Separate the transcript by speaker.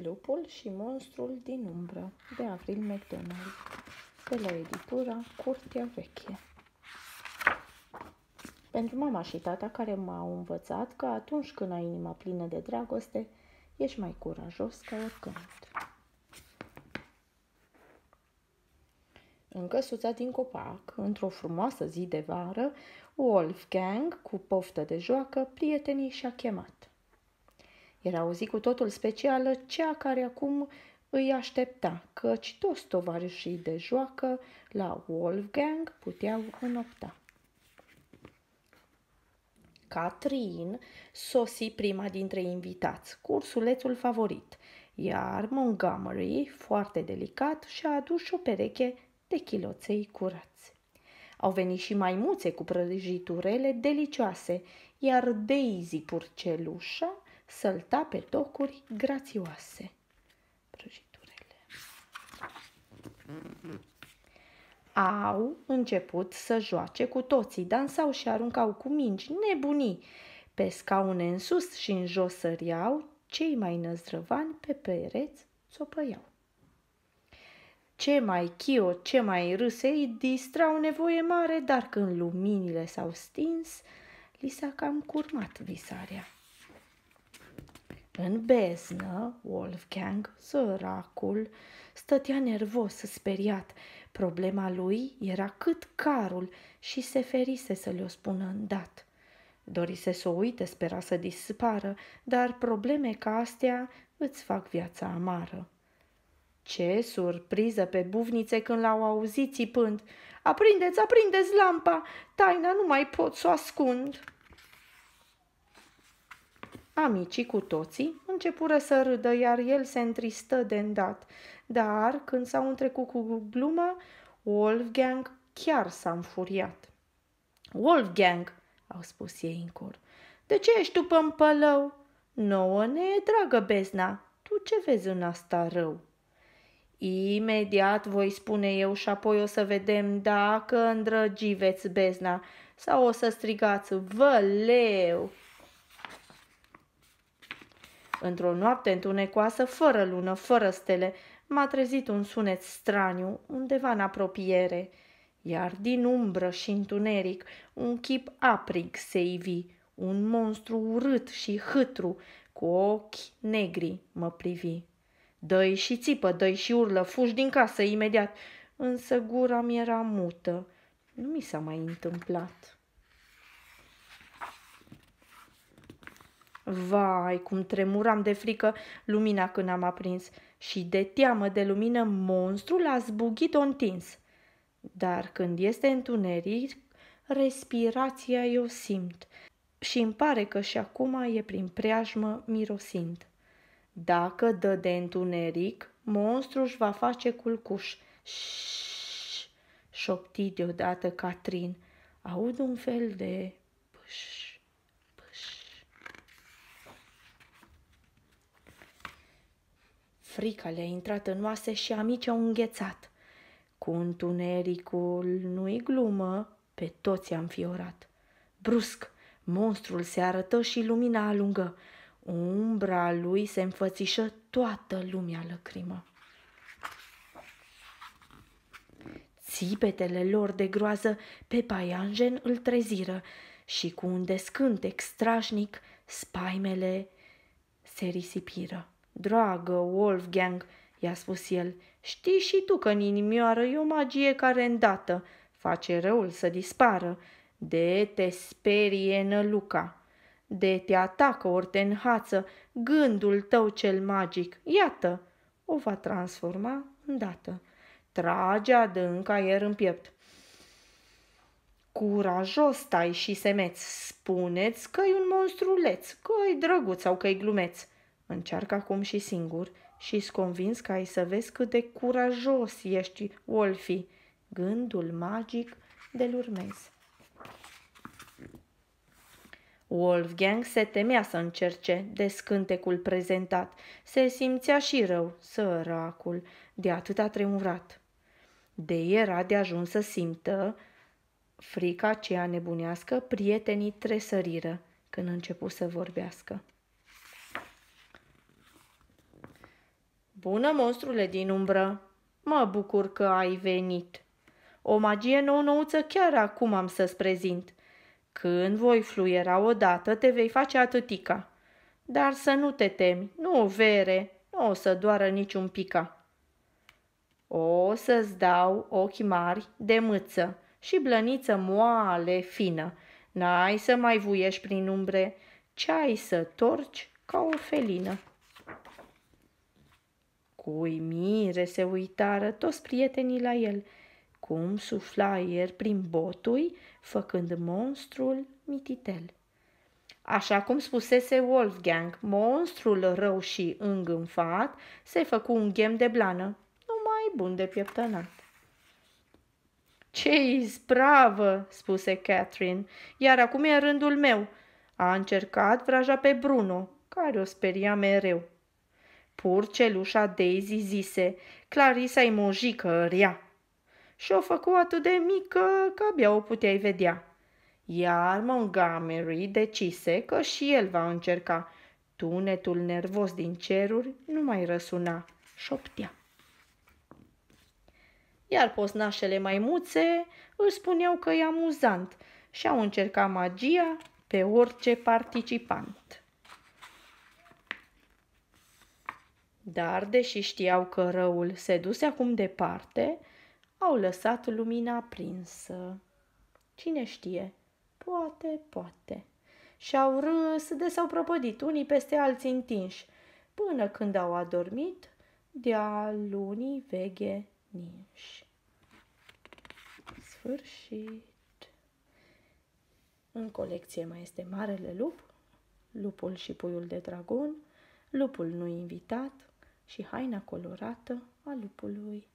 Speaker 1: Lupul și monstrul din umbră de Avril McDonald de la editura Curtea Veche. Pentru mama și tata care m-au învățat că atunci când ai inima plină de dragoste, ești mai curajos ca oricând. În căsuța din copac, într-o frumoasă zi de vară, Wolfgang, cu poftă de joacă, prietenii și-a chemat. Era o zi cu totul specială, cea care acum îi aștepta, căci toți tovarășii de joacă la Wolfgang puteau înopta. Catrin sosi prima dintre invitați, cursulețul favorit, iar Montgomery, foarte delicat, și-a adus o pereche de chiloței curați. Au venit și mai maimuțe cu prăjiturele delicioase, iar Daisy Purcelușa sălta pe tocuri grațioase. Prăjiturile. Au început să joace cu toții, dansau și aruncau cu mingi, nebunii. Pe scaune în sus și în jos săriau, cei mai năzdrăvani pe pereți țopăiau. Ce mai chio, ce mai râse, îi distrau nevoie mare, dar când luminile s-au stins, li s-a cam curmat visarea. În beznă, Wolfgang, săracul, stătea nervos, speriat. Problema lui era cât carul și se ferise să le-o spună îndat. Dorise să o uite, spera să dispară, dar probleme ca astea îți fac viața amară. Ce surpriză pe buvnițe când l-au auzit țipând! Aprindeți, aprindeți lampa! Taina nu mai pot să o ascund!" Amicii cu toții începură să râdă, iar el se întristă de îndat. Dar, când s-au întrecut cu gluma, Wolfgang chiar s-a înfuriat. Wolfgang, au spus ei în cor, de ce ești tu pămpălău? Nouă ne e dragă bezna, tu ce vezi în asta rău? Imediat voi spune eu și apoi o să vedem dacă îndrăgiveți bezna sau o să strigați văleu. Într-o noapte întunecoasă, fără lună, fără stele, m-a trezit un sunet straniu, undeva în apropiere. Iar din umbră și întuneric, un chip aprig se ivi, un monstru urât și hâtru, cu ochi negri mă privi. dă și țipă, dă și urlă, fugi din casă imediat, însă gura mi era mută. Nu mi s-a mai întâmplat. Vai, cum tremuram de frică lumina când am aprins și de teamă de lumină monstrul a zbugit-o întins. Dar când este întuneric, respirația eu simt și îmi pare că și acum e prin preajmă mirosind. Dacă dă de întuneric, monstrul își va face culcuș. șopti deodată Catrin. Aud un fel de Frica le-a intrat în oase și amici au înghețat. Cu întunericul nu-i glumă, pe toți am fiorat. Brusc, monstrul se arătă și lumina alungă. Umbra lui se înfățișă toată lumea lăcrimă. Țipetele lor de groază pe paianjen îl treziră și cu un descânt extrașnic spaimele se risipiră. Dragă Wolfgang, i-a spus el, știi și tu că în inimioară e o magie care îndată face răul să dispară, de te sperie năluca, de te atacă ori te înhață gândul tău cel magic, iată, o va transforma îndată. Trage adânc aer în piept. Curajos stai și semeți, spuneți că e un monstruleț, că e drăguț sau că e glumeț – Încearcă acum și singur și îți convins că ai să vezi cât de curajos ești, Wolfie. Gândul magic de urmez. Wolfgang se temea să încerce descântecul prezentat. Se simțea și rău, săracul, de atât a tremurat. De era de ajuns să simtă frica aceea nebunească, prietenii tresăriră când începu să vorbească. Bună, monstrule din umbră! Mă bucur că ai venit! O magie nou-nouță chiar acum am să-ți prezint. Când voi fluiera odată, te vei face atâtica. Dar să nu te temi, nu, o vere, nu o să doară niciun pica. O să-ți dau ochi mari de mâță și blăniță moale fină. N-ai să mai vuiești prin umbre, ce ai să torci ca o felină. Cu uimire se uitară toți prietenii la el, cum sufla aer prin botui, făcând monstrul mititel. Așa cum spusese Wolfgang, monstrul rău și îngânfat se făcu un ghem de blană, numai bun de pieptănat. Ce ispravă!" spuse Catherine, iar acum e rândul meu. A încercat vraja pe Bruno, care o speria mereu. Pur celușa Daisy zise, Clarisa-i mojică rea. Și o făcu atât de mică că abia o puteai vedea. Iar Montgomery decise că și el va încerca. Tunetul nervos din ceruri nu mai răsuna, șoptea. Iar poznașele maimuțe îl spuneau că e amuzant și au încercat magia pe orice participant. Dar, deși știau că răul se duse acum departe, au lăsat lumina aprinsă. Cine știe? Poate, poate. Și-au râs de s-au prăpădit unii peste alții întinși, până când au adormit de-a lunii veche ninși. Sfârșit. În colecție mai este Marele Lup, Lupul și Puiul de Dragon, Lupul nu invitat, și haina colorată a lupului.